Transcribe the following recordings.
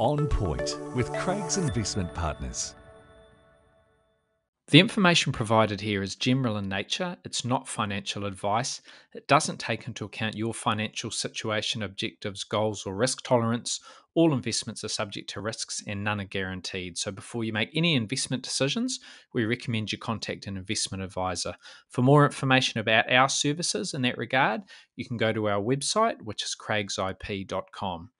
On Point with Craig's Investment Partners. The information provided here is general in nature, it's not financial advice, it doesn't take into account your financial situation, objectives, goals, or risk tolerance. All investments are subject to risks and none are guaranteed. So, before you make any investment decisions, we recommend you contact an investment advisor. For more information about our services in that regard, you can go to our website, which is craigsip.com.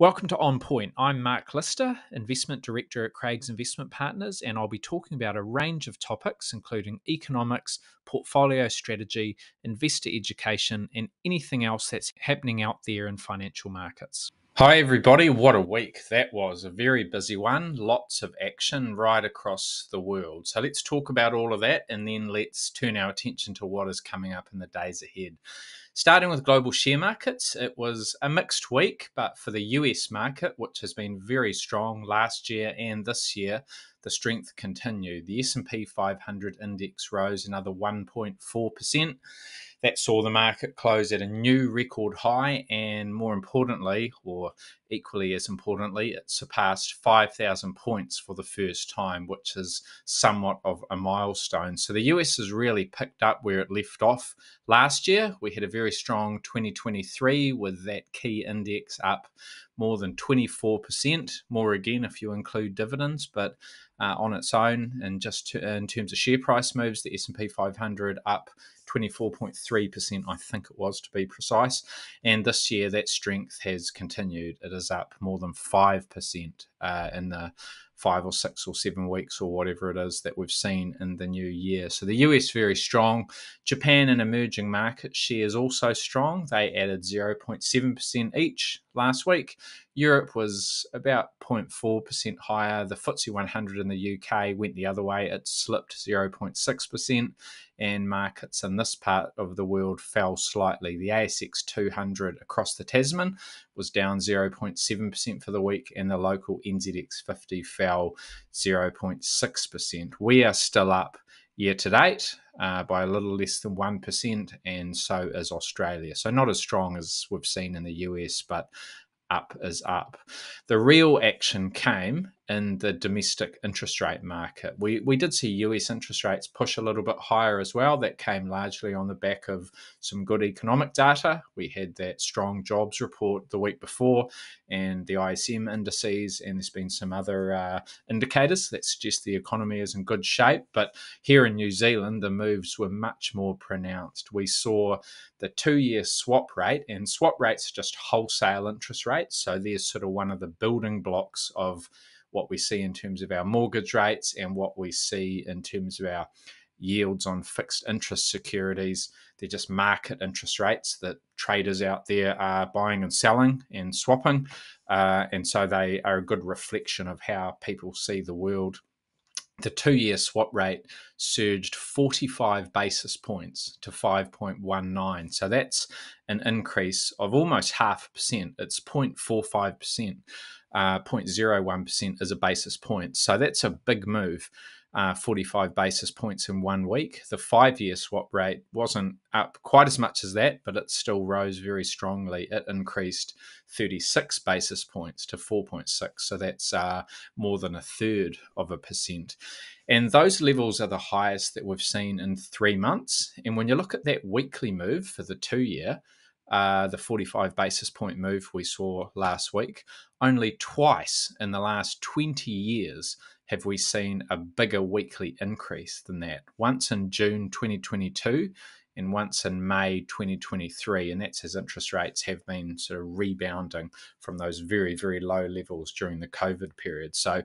Welcome to On Point. I'm Mark Lister, Investment Director at Craig's Investment Partners, and I'll be talking about a range of topics, including economics, portfolio strategy, investor education, and anything else that's happening out there in financial markets. Hi, everybody. What a week that was. A very busy one. Lots of action right across the world. So, let's talk about all of that and then let's turn our attention to what is coming up in the days ahead. Starting with global share markets, it was a mixed week, but for the US market, which has been very strong last year and this year, the strength continued. The S&P 500 index rose another 1.4%. That saw the market close at a new record high, and more importantly, or equally as importantly, it surpassed 5,000 points for the first time, which is somewhat of a milestone. So the US has really picked up where it left off last year. We had a very strong 2023 with that key index up more than 24%, more again if you include dividends, but uh, on its own and just to, in terms of share price moves, the S&P 500 up 24.3%, I think it was to be precise. And this year, that strength has continued. It is up more than 5% uh, in the five or six or seven weeks or whatever it is that we've seen in the new year. So the US very strong. Japan and emerging market shares also strong. They added 0.7% each last week. Europe was about 0.4% higher. The FTSE 100 in the UK went the other way. It slipped 0.6%, and markets in this part of the world fell slightly. The ASX 200 across the Tasman was down 0.7% for the week, and the local NZX 50 fell 0.6%. We are still up year to date uh, by a little less than 1%, and so is Australia. So, not as strong as we've seen in the US, but up is up. The real action came in the domestic interest rate market. We, we did see US interest rates push a little bit higher as well. That came largely on the back of some good economic data. We had that strong jobs report the week before, and the ISM indices, and there's been some other uh, indicators that suggest the economy is in good shape. But here in New Zealand, the moves were much more pronounced. We saw the two year swap rate, and swap rates are just wholesale interest rates. So there's sort of one of the building blocks of what we see in terms of our mortgage rates and what we see in terms of our yields on fixed interest securities. They're just market interest rates that traders out there are buying and selling and swapping. Uh, and so they are a good reflection of how people see the world. The two year swap rate surged 45 basis points to 5.19. So that's an increase of almost half a percent. It's 0.45% uh, 0.01% as a basis point. So that's a big move, uh, 45 basis points in one week. The five year swap rate wasn't up quite as much as that, but it still rose very strongly. It increased 36 basis points to 4.6. So that's uh, more than a third of a percent. And those levels are the highest that we've seen in three months. And when you look at that weekly move for the two year, uh, the 45 basis point move we saw last week. Only twice in the last 20 years have we seen a bigger weekly increase than that. Once in June 2022 and once in May 2023. And that's as interest rates have been sort of rebounding from those very, very low levels during the COVID period. So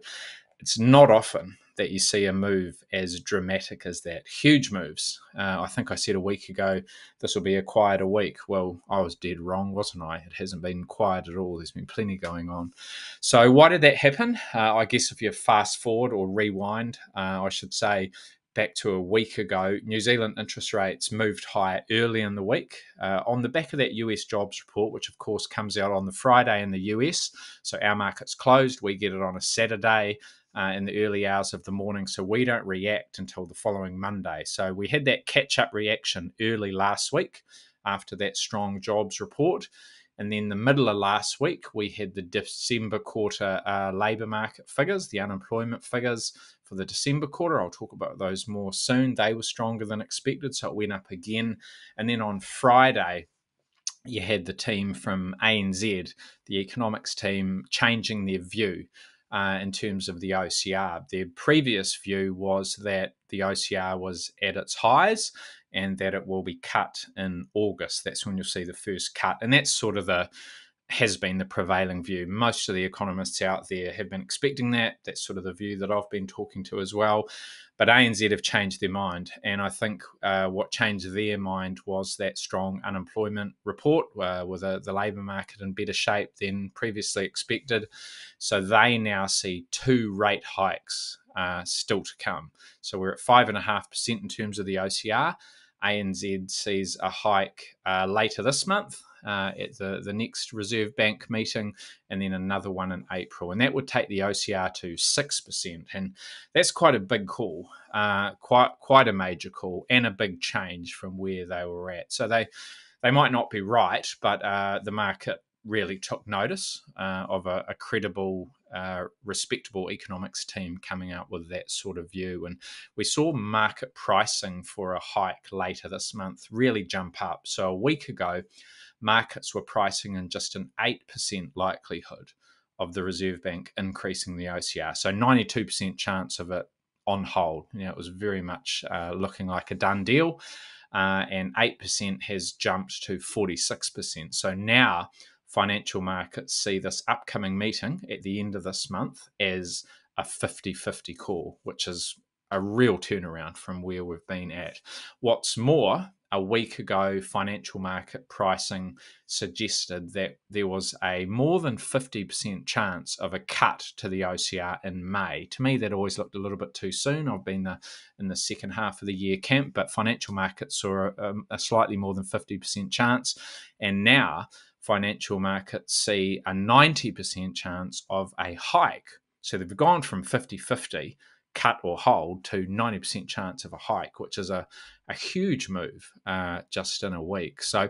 it's not often that you see a move as dramatic as that. Huge moves. Uh, I think I said a week ago this will be a a week. Well, I was dead wrong, wasn't I? It hasn't been quiet at all. There's been plenty going on. So, why did that happen? Uh, I guess if you fast forward or rewind, uh, I should say, back to a week ago, New Zealand interest rates moved higher early in the week uh, on the back of that US jobs report, which of course comes out on the Friday in the US. So our market's closed, we get it on a Saturday uh, in the early hours of the morning, so we don't react until the following Monday. So we had that catch up reaction early last week after that strong jobs report. And then the middle of last week, we had the December quarter uh, labour market figures, the unemployment figures for the December quarter. I'll talk about those more soon. They were stronger than expected, so it went up again. And then on Friday, you had the team from ANZ, the economics team, changing their view uh, in terms of the OCR. Their previous view was that the OCR was at its highs and that it will be cut in August. That's when you'll see the first cut. And that's sort of the has been the prevailing view. Most of the economists out there have been expecting that. That's sort of the view that I've been talking to as well. But ANZ have changed their mind. And I think uh, what changed their mind was that strong unemployment report uh, with a, uh, the labour market in better shape than previously expected. So they now see two rate hikes uh, still to come. So we're at 5.5% in terms of the OCR. ANZ sees a hike uh, later this month uh, at the, the next Reserve Bank meeting, and then another one in April. And that would take the OCR to 6%. And that's quite a big call, uh, quite, quite a major call, and a big change from where they were at. So they, they might not be right, but uh, the market really took notice uh, of a, a credible, uh, respectable economics team coming out with that sort of view. And we saw market pricing for a hike later this month really jump up. So a week ago, markets were pricing in just an 8% likelihood of the Reserve Bank increasing the OCR. So 92% chance of it on hold. You know, it was very much uh, looking like a done deal. Uh, and 8% has jumped to 46%. So now financial markets see this upcoming meeting at the end of this month as a 50 50 call, which is a real turnaround from where we've been at. What's more, a week ago, financial market pricing suggested that there was a more than 50% chance of a cut to the OCR in May. To me, that always looked a little bit too soon. I've been the, in the second half of the year camp, but financial markets saw a, a slightly more than 50% chance. And now, financial markets see a 90% chance of a hike. So they've gone from 50 50 cut or hold to 90% chance of a hike, which is a, a huge move uh, just in a week. So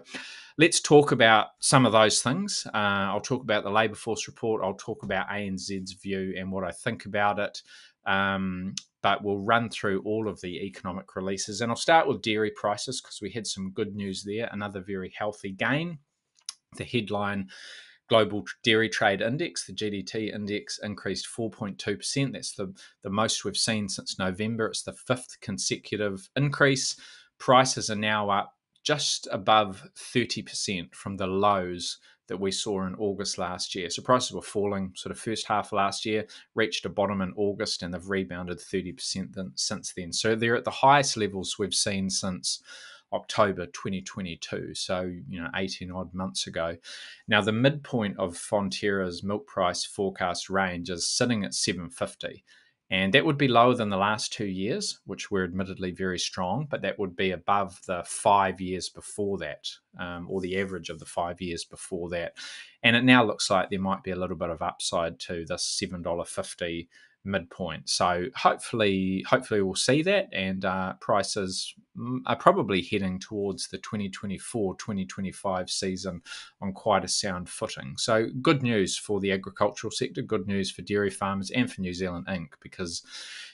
let's talk about some of those things. Uh, I'll talk about the labour force report, I'll talk about ANZ's view and what I think about it. Um, but we'll run through all of the economic releases. And I'll start with dairy prices because we had some good news there, another very healthy gain. The headline global dairy trade index, the GDT index, increased 4.2%. That's the, the most we've seen since November. It's the fifth consecutive increase. Prices are now up just above 30% from the lows that we saw in August last year. So prices were falling sort of first half last year, reached a bottom in August, and they've rebounded 30% since then. So they're at the highest levels we've seen since October 2022. So, you know, 18 odd months ago. Now, the midpoint of Fonterra's milk price forecast range is sitting at 750. And that would be lower than the last two years, which were admittedly very strong, but that would be above the five years before that, um, or the average of the five years before that. And it now looks like there might be a little bit of upside to this $7.50 midpoint. So hopefully, hopefully we'll see that, and uh, prices mm, are probably heading towards the 2024-2025 season on quite a sound footing. So good news for the agricultural sector, good news for dairy farmers and for New Zealand Inc. because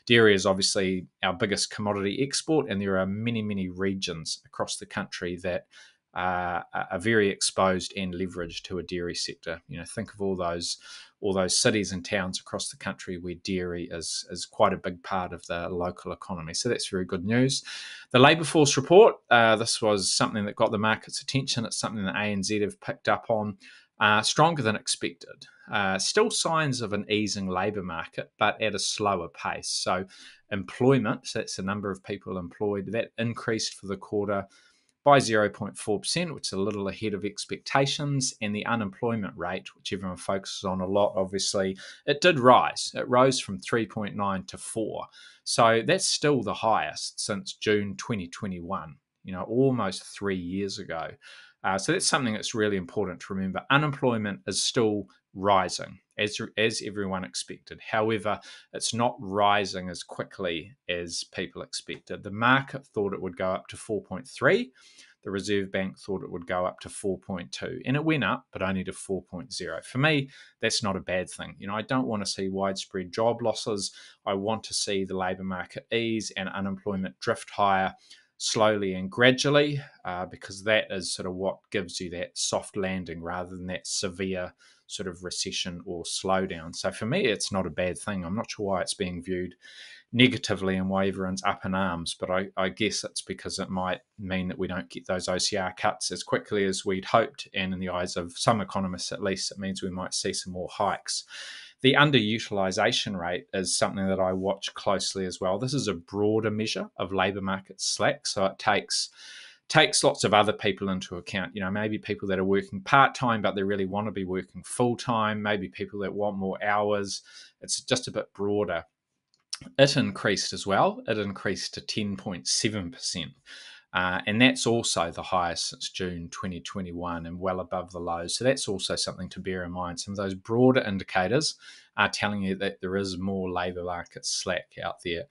dairy is obviously our biggest commodity export, and there are many many regions across the country that uh, are very exposed and leveraged to a dairy sector. You know, think of all those all those cities and towns across the country where dairy is, is quite a big part of the local economy. So that's very good news. The labour force report, uh, this was something that got the market's attention. It's something that ANZ have picked up on uh, stronger than expected. Uh, still signs of an easing labour market, but at a slower pace. So employment, so that's the number of people employed, that increased for the quarter by 0.4%, which is a little ahead of expectations, and the unemployment rate, which everyone focuses on a lot, obviously, it did rise. It rose from 3.9 to 4. So that's still the highest since June 2021, you know, almost three years ago. Uh, so that's something that's really important to remember. Unemployment is still rising as as everyone expected. However, it's not rising as quickly as people expected. The market thought it would go up to 4.3. The Reserve Bank thought it would go up to 4.2, and it went up, but only to 4.0. For me, that's not a bad thing. You know, I don't want to see widespread job losses. I want to see the labour market ease and unemployment drift higher slowly and gradually, uh, because that is sort of what gives you that soft landing rather than that severe sort of recession or slowdown. So for me, it's not a bad thing. I'm not sure why it's being viewed negatively and why everyone's up in arms, but I, I guess it's because it might mean that we don't get those OCR cuts as quickly as we'd hoped. And in the eyes of some economists, at least, it means we might see some more hikes. The underutilization rate is something that I watch closely as well. This is a broader measure of labour market slack. So it takes takes lots of other people into account. You know, maybe people that are working part time, but they really want to be working full time, maybe people that want more hours. It's just a bit broader. It increased as well, it increased to 10.7%. Uh, and that's also the highest since June 2021 and well above the lows. So that's also something to bear in mind. Some of those broader indicators are telling you that there is more labour market slack out there.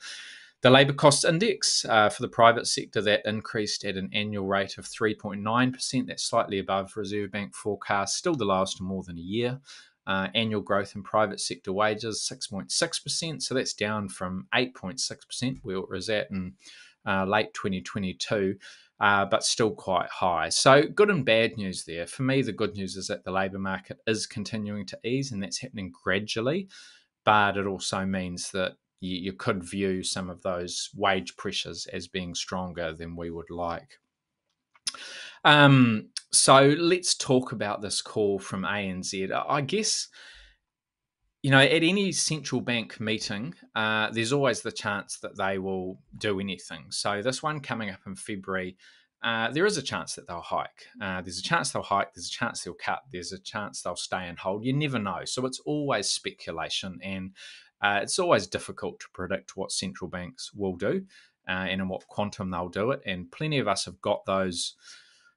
The labour cost index uh, for the private sector that increased at an annual rate of 3.9%. That's slightly above Reserve Bank forecast, still the lowest in more than a year. Uh, annual growth in private sector wages 6.6%. So that's down from 8.6% where it was at in uh, late 2022. Uh, but still quite high. So, good and bad news there. For me, the good news is that the labour market is continuing to ease and that's happening gradually, but it also means that you, you could view some of those wage pressures as being stronger than we would like. Um, so let's talk about this call from ANZ. I guess, you know, at any central bank meeting, uh, there's always the chance that they will do anything. So this one coming up in February, uh, there is a chance that they'll hike. Uh, there's a chance they'll hike. There's a chance they'll cut. There's a chance they'll stay and hold. You never know. So it's always speculation. And uh, it's always difficult to predict what central banks will do uh, and in what quantum they'll do it. And plenty of us have got those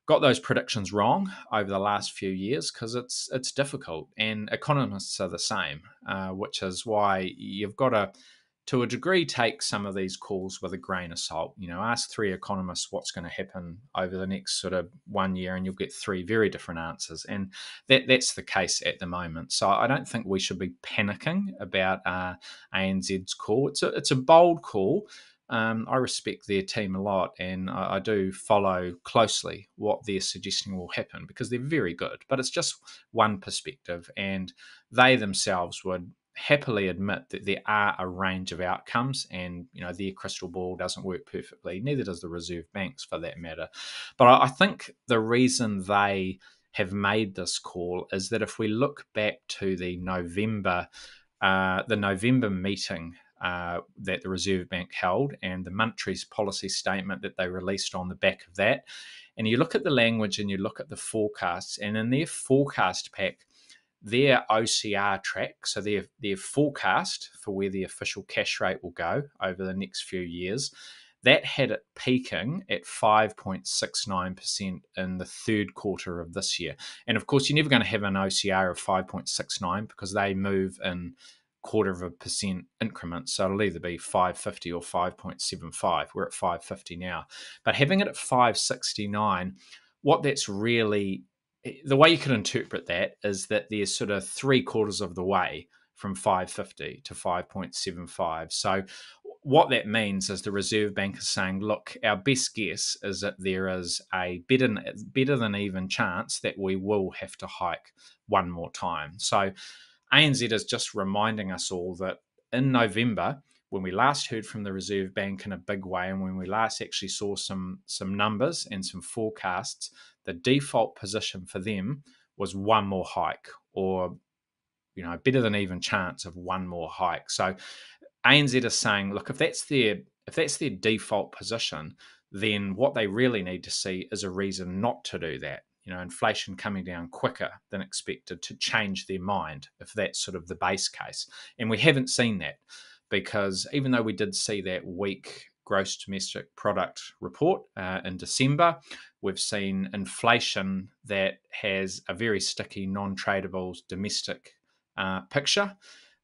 got those predictions wrong over the last few years because it's it's difficult. And economists are the same, uh, which is why you've got to to a degree take some of these calls with a grain of salt. You know, ask three economists what's going to happen over the next sort of one year, and you'll get three very different answers. And that that's the case at the moment. So I don't think we should be panicking about uh, ANZ's call. It's a it's a bold call. Um, I respect their team a lot, and I, I, do follow closely what they're suggesting will happen because they're very good. But it's just one perspective, and they themselves would happily admit that there are a range of outcomes and you know their crystal ball doesn't work perfectly neither does the reserve banks for that matter but i think the reason they have made this call is that if we look back to the november uh, the november meeting uh, that the Reserve Bank held and the Muntrie's policy statement that they released on the back of that. And you look at the language and you look at the forecasts, and in their forecast pack, their OCR track, so their their forecast for where the official cash rate will go over the next few years, that had it peaking at 5.69% in the third quarter of this year. And of course, you're never going to have an OCR of 5.69 because they move in quarter of a percent increments. So it'll either be 550 or 5.75. We're at 550 now. But having it at 569, what that's really the way you can interpret that is that there's sort of three quarters of the way from 550 to 5.75. So what that means is the Reserve Bank is saying, look, our best guess is that there is a better, better than even chance that we will have to hike one more time. So ANZ is just reminding us all that in November, when we last heard from the Reserve Bank in a big way, and when we last actually saw some some numbers and some forecasts, the default position for them was one more hike or you know better than even chance of one more hike so anz is saying look if that's their if that's their default position then what they really need to see is a reason not to do that you know inflation coming down quicker than expected to change their mind if that's sort of the base case and we haven't seen that because even though we did see that weak gross domestic product report uh, in December, we've seen inflation that has a very sticky, non tradable domestic uh, picture.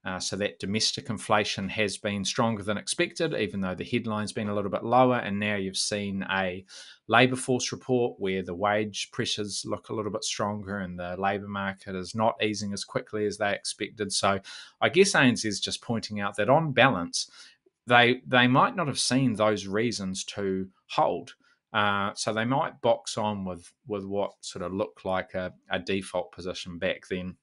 Uh, so that domestic inflation has been stronger than expected, even though the headline's been a little bit lower. And now you've seen a labour force report where the wage pressures look a little bit stronger and the labour market is not easing as quickly as they expected. So I guess Ains is just pointing out that on balance, they they might not have seen those reasons to hold. Uh, so they might box on with with what sort of looked like a, a default position back then.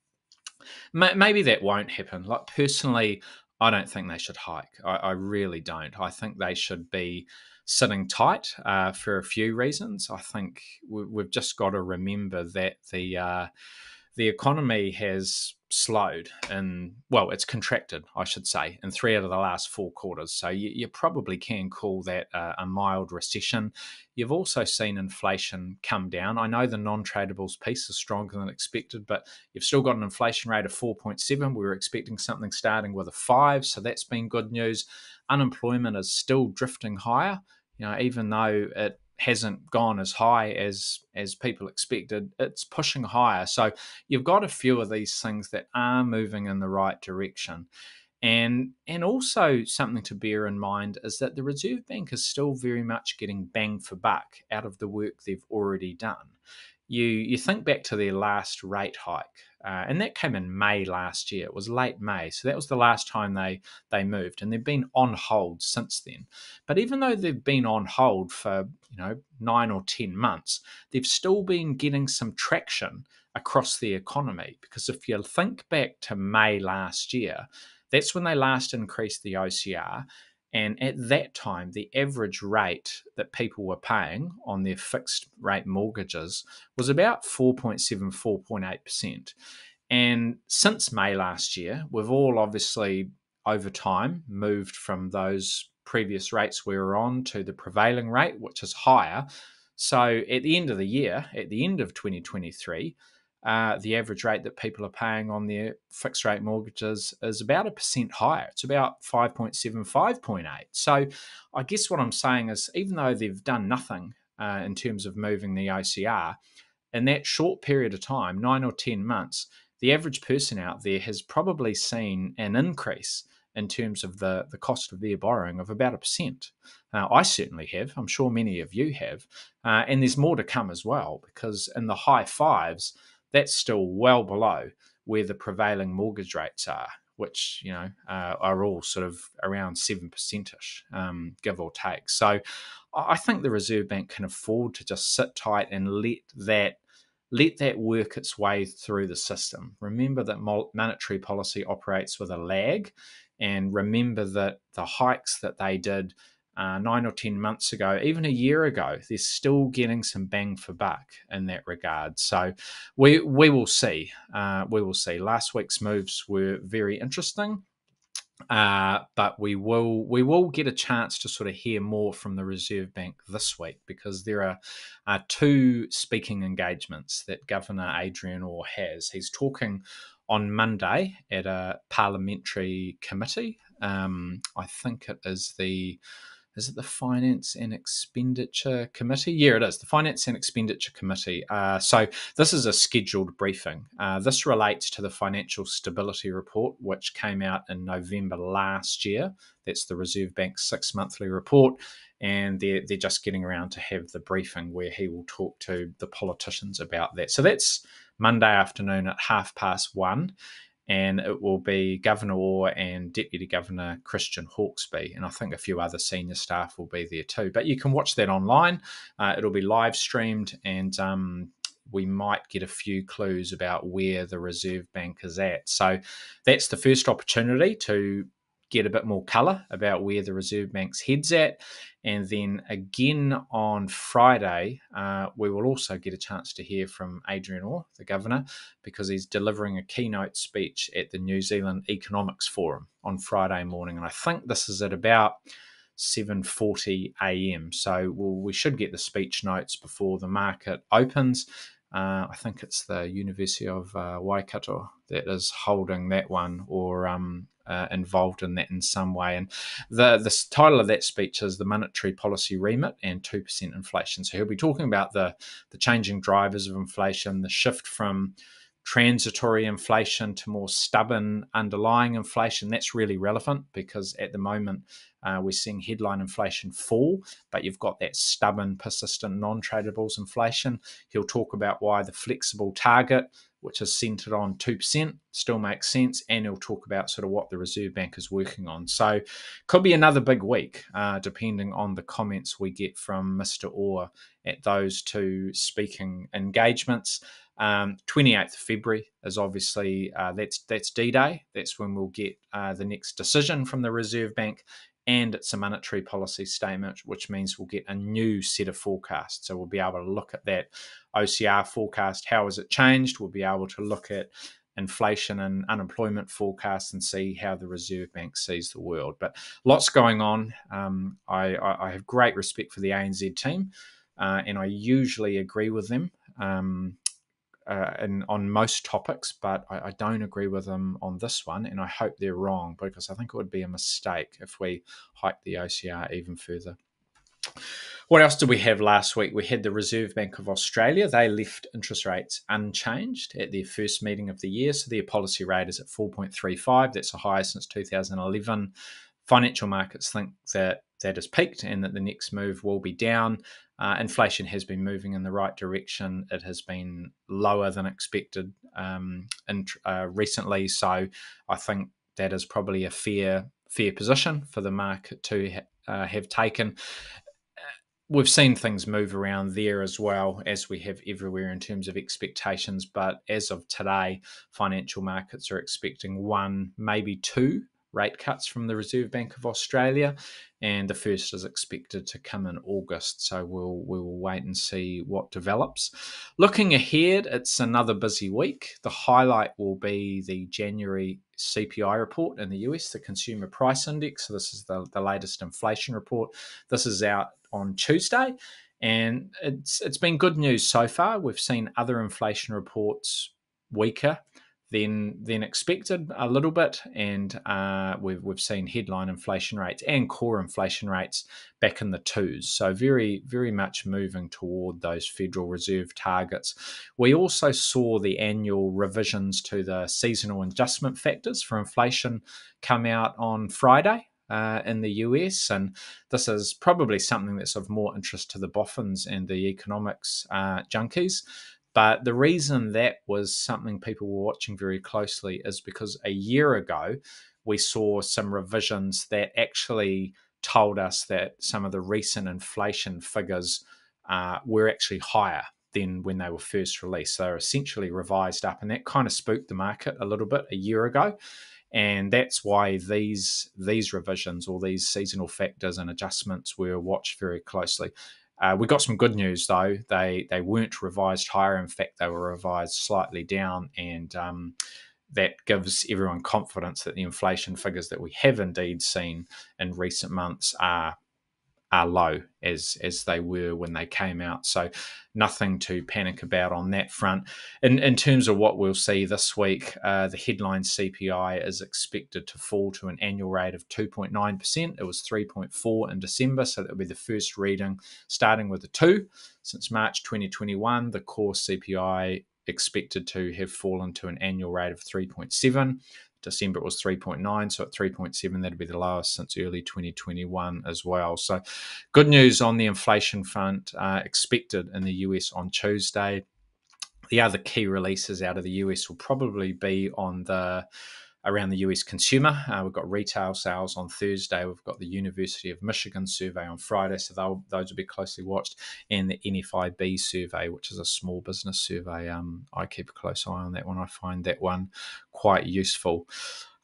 M- maybe that won't happen. Like personally, I don't think they should hike. I, I really don't. I think they should be sitting tight uh, for a few reasons. I think we, have just got to remember that the uh, the economy has slowed and well it's contracted i should say in three out of the last four quarters so you, you probably can call that a mild recession you've also seen inflation come down i know the non-tradables piece is stronger than expected but you've still got an inflation rate of 4.7 we were expecting something starting with a 5 so that's been good news unemployment is still drifting higher you know even though it hasn't gone as high as as people expected it's pushing higher so you've got a few of these things that are moving in the right direction and and also something to bear in mind is that the reserve bank is still very much getting bang for buck out of the work they've already done you you think back to their last rate hike uh, and that came in May last year. It was late May, so that was the last time they they moved, and they've been on hold since then. But even though they've been on hold for you know nine or ten months, they've still been getting some traction across the economy. Because if you think back to May last year, that's when they last increased the OCR, and at that time, the average rate that people were paying on their fixed rate mortgages was about 4.7, 4.8%. And since May last year, we've all obviously over time moved from those previous rates we were on to the prevailing rate, which is higher. So at the end of the year, at the end of 2023, uh, the average rate that people are paying on their fixed rate mortgages is about a percent higher. It's about 5.7, 5.8. So I guess what I'm saying is, even though they've done nothing uh, in terms of moving the OCR, in that short period of time, nine or 10 months, the average person out there has probably seen an increase in terms of the, the cost of their borrowing of about a percent. Uh, I certainly have. I'm sure many of you have. Uh, and there's more to come as well, because in the high fives, that's still well below where the prevailing mortgage rates are, which you know uh, are all sort of around seven percentish, um, give or take. So I think the Reserve Bank can afford to just sit tight and let that let that work its way through the system. Remember that monetary policy operates with a lag, and remember that the hikes that they did uh, nine or 10 months ago, even a year ago, they're still getting some bang for buck in that regard. So we, we will see. Uh, we will see. Last week's moves were very interesting. Uh, but we will we will get a chance to sort of hear more from the Reserve Bank this week because there are, are uh, two speaking engagements that Governor Adrian Orr has. He's talking on Monday at a parliamentary committee. Um, I think it is the is it the Finance and Expenditure Committee? Yeah, it is the Finance and Expenditure Committee. Uh, so this is a scheduled briefing. Uh, this relates to the Financial Stability Report, which came out in November last year. That's the Reserve Bank's six monthly report, and they're they're just getting around to have the briefing where he will talk to the politicians about that. So that's Monday afternoon at half past one and it will be Governor Orr and Deputy Governor Christian Hawkesby. And I think a few other senior staff will be there too. But you can watch that online, uh, it'll be live streamed, and um, we might get a few clues about where the Reserve Bank is at. So that's the first opportunity to get a bit more colour about where the Reserve Bank's head's at. And then again on Friday, uh, we will also get a chance to hear from Adrian Orr, the Governor, because he's delivering a keynote speech at the New Zealand Economics Forum on Friday morning. And I think this is at about 7.40 a.m. So we'll, we should get the speech notes before the market opens. Uh, I think it's the University of uh, Waikato that is holding that one, or um, uh, involved in that in some way. And the, the title of that speech is The Monetary Policy Remit and 2% Inflation. So he'll be talking about the, the changing drivers of inflation, the shift from transitory inflation to more stubborn underlying inflation. That's really relevant because at the moment uh, we're seeing headline inflation fall, but you've got that stubborn, persistent, non tradables inflation. He'll talk about why the flexible target which is centered on 2%, still makes sense. And he'll talk about sort of what the Reserve Bank is working on. So could be another big week, uh, depending on the comments we get from Mr. Orr at those two speaking engagements. Um, 28th February is obviously uh, that's that's D-Day. That's when we'll get uh, the next decision from the Reserve Bank, and it's a monetary policy statement, which means we'll get a new set of forecasts. So we'll be able to look at that OCR forecast. How has it changed? We'll be able to look at inflation and unemployment forecasts and see how the Reserve Bank sees the world. But lots going on. Um, I, I, have great respect for the ANZ team, uh, and I usually agree with them. Um, uh, in, on most topics, but I, I, don't agree with them on this one, and I hope they're wrong because I think it would be a mistake if we hike the OCR even further. What else did we have last week? We had the Reserve Bank of Australia. They left interest rates unchanged at their first meeting of the year, so their policy rate is at 4.35. That's the highest since 2011. Financial markets think that that has peaked and that the next move will be down. Uh, inflation has been moving in the right direction. It has been lower than expected um, in, uh, recently, so I think that is probably a fair fair position for the market to ha- uh, have taken. We've seen things move around there as well as we have everywhere in terms of expectations, but as of today, financial markets are expecting one, maybe two rate cuts from the Reserve Bank of Australia, and the first is expected to come in August. So we'll we will wait and see what develops. Looking ahead, it's another busy week. The highlight will be the January CPI report in the US, the Consumer Price Index. So this is the, the latest inflation report. This is out on Tuesday. And it's it's been good news so far. We've seen other inflation reports weaker than than expected a little bit, and uh, we've we've seen headline inflation rates and core inflation rates back in the twos. So very very much moving toward those Federal Reserve targets. We also saw the annual revisions to the seasonal adjustment factors for inflation come out on Friday. Uh, in the US, and this is probably something that's of more interest to the boffins and the economics uh, junkies but the reason that was something people were watching very closely is because a year ago, we saw some revisions that actually told us that some of the recent inflation figures uh, were actually higher than when they were first released. So they were essentially revised up, and that kind of spooked the market a little bit a year ago. And that's why these these revisions or these seasonal factors and adjustments were watched very closely. Uh, we got some good news though. They they weren't revised higher. In fact, they were revised slightly down, and um, that gives everyone confidence that the inflation figures that we have indeed seen in recent months are are low as as they were when they came out. So nothing to panic about on that front. In in terms of what we'll see this week, uh, the headline CPI is expected to fall to an annual rate of 2.9 percent. It was 3.4 in December, so that'll be the first reading starting with a two since March 2021. The core CPI expected to have fallen to an annual rate of 3.7. December it was 3.9, so at 3.7 that'd be the lowest since early 2021 as well. So good news on the inflation front uh, expected in the US on Tuesday. The other key releases out of the US will probably be on the around the US consumer. Uh, we've got retail sales on Thursday. We've got the University of Michigan survey on Friday, so those will be closely watched, and the NFIB survey, which is a small business survey. Um, I keep a close eye on that one. I find that one quite useful.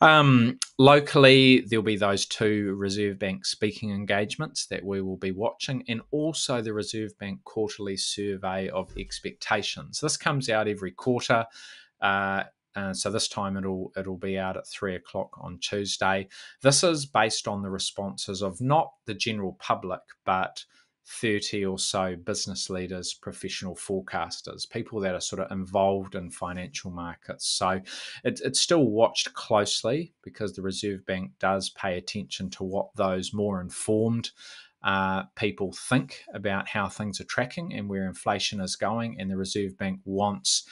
Um, locally, there'll be those two Reserve Bank speaking engagements that we will be watching, and also the Reserve Bank quarterly survey of expectations. This comes out every quarter. Uh, uh, so this time it'll it'll be out at three o'clock on Tuesday. This is based on the responses of not the general public, but 30 or so business leaders, professional forecasters, people that are sort of involved in financial markets. So it, it's still watched closely because the Reserve Bank does pay attention to what those more informed uh, people think about how things are tracking and where inflation is going. And the Reserve Bank wants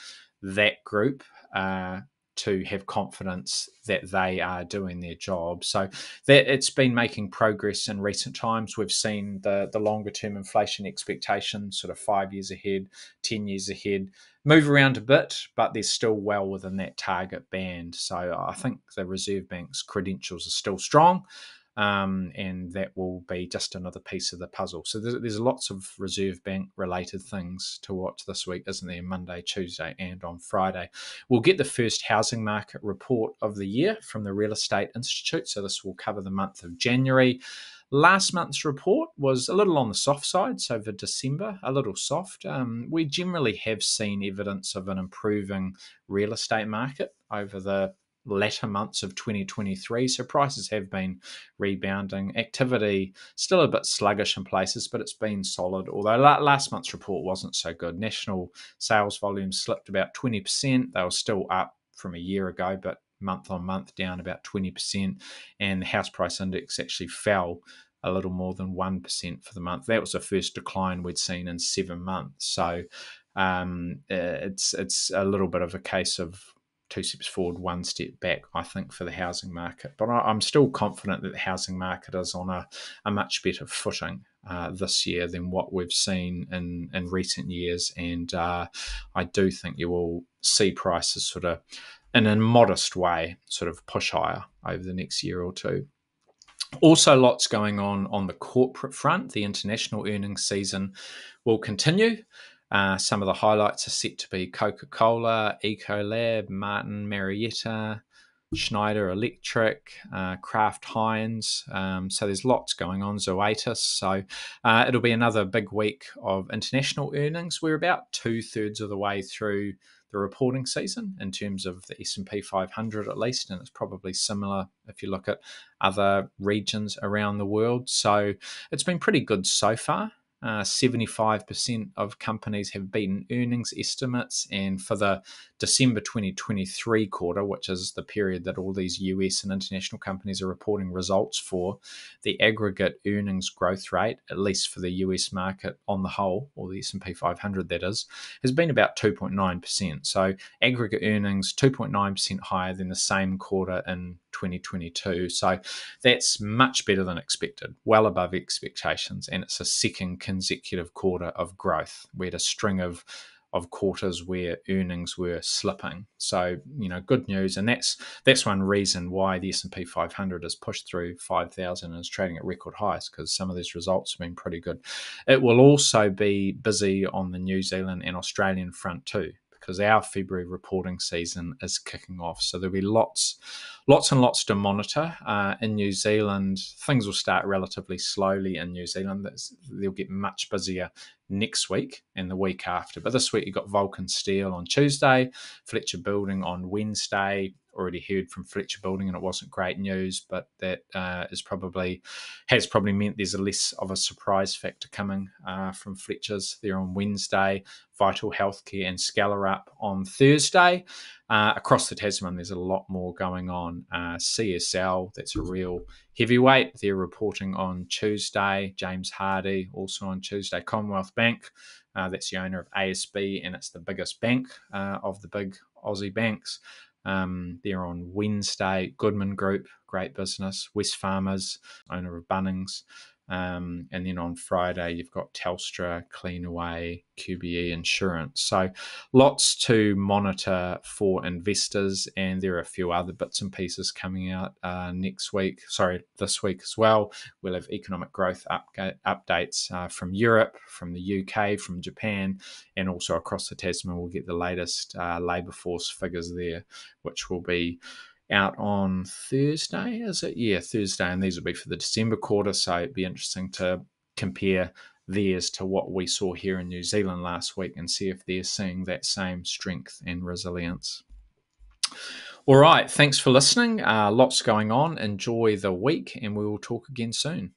that group uh, to have confidence that they are doing their job. So that it's been making progress in recent times. We've seen the the longer term inflation expectations, sort of five years ahead, ten years ahead, move around a bit, but they're still well within that target band. So I think the Reserve Bank's credentials are still strong um, and that will be just another piece of the puzzle. So there's, there's lots of Reserve Bank related things to watch this week, isn't there? Monday, Tuesday, and on Friday. We'll get the first housing market report of the year from the Real Estate Institute. So this will cover the month of January. Last month's report was a little on the soft side, so for December, a little soft. Um, we generally have seen evidence of an improving real estate market over the latter months of 2023. So prices have been rebounding. Activity still a bit sluggish in places, but it's been solid. Although last month's report wasn't so good. National sales volumes slipped about 20%. They were still up from a year ago, but month on month down about 20%. And the house price index actually fell a little more than 1% for the month. That was the first decline we'd seen in seven months. So um, it's it's a little bit of a case of two steps forward, one step back, I think, for the housing market. But I, am still confident that the housing market is on a, a much better footing uh, this year than what we've seen in, in recent years. And uh, I do think you will see prices sort of in a modest way sort of push higher over the next year or two. Also, lots going on on the corporate front. The international earnings season will continue. Uh, some of the highlights are set to be Coca Cola, Ecolab, Martin Marietta, Schneider Electric, uh, Kraft Heinz. Um, so there's lots going on, Zoetis. So uh, it'll be another big week of international earnings. We're about two thirds of the way through the reporting season in terms of the S&P 500 at least and it's probably similar if you look at other regions around the world so it's been pretty good so far uh, 75% of companies have beaten earnings estimates. And for the December 2023 quarter, which is the period that all these US and international companies are reporting results for, the aggregate earnings growth rate, at least for the US market on the whole, or the S&P 500 that is, has been about 2.9%. So aggregate earnings 2.9% higher than the same quarter in 2022. So that's much better than expected, well above expectations. And it's a second consecutive quarter of growth. We had a string of of quarters where earnings were slipping. So you know, good news, and that's that's one reason why the S and P 500 has pushed through 5,000 and is trading at record highs because some of these results have been pretty good. It will also be busy on the New Zealand and Australian front too because our February reporting season is kicking off. So there'll be lots, lots and lots to monitor uh, in New Zealand. Things will start relatively slowly in New Zealand. That's, they'll get much busier next week and the week after. But this week you've got Vulcan Steel on Tuesday, Fletcher Building on Wednesday, already heard from Fletcher Building, and it wasn't great news. But that uh, is probably has probably meant there's a less of a surprise factor coming uh, from Fletcher's there on Wednesday. Vital Healthcare and Scalar up on Thursday. Uh, across the Tasman, there's a lot more going on. Uh, CSL, that's a real heavyweight. They're reporting on Tuesday. James Hardy also on Tuesday. Commonwealth Bank. Uh, that's the owner of ASB, and it's the biggest bank uh, of the big Aussie banks. Um, they're on Wednesday. Goodman Group, great business. West Farmers, owner of Bunnings. Um, and then on Friday, you've got Telstra, Cleanaway, QBE Insurance. So lots to monitor for investors. And there are a few other bits and pieces coming out uh, next week, sorry, this week as well. We'll have economic growth up updates uh, from Europe, from the UK, from Japan, and also across the Tasman. We'll get the latest uh, labour force figures there, which will be out on Thursday, is it? Yeah, Thursday. And these will be for the December quarter. So it'd be interesting to compare theirs to what we saw here in New Zealand last week and see if they're seeing that same strength and resilience. All right. Thanks for listening. Uh, lots going on. Enjoy the week, and we will talk again soon.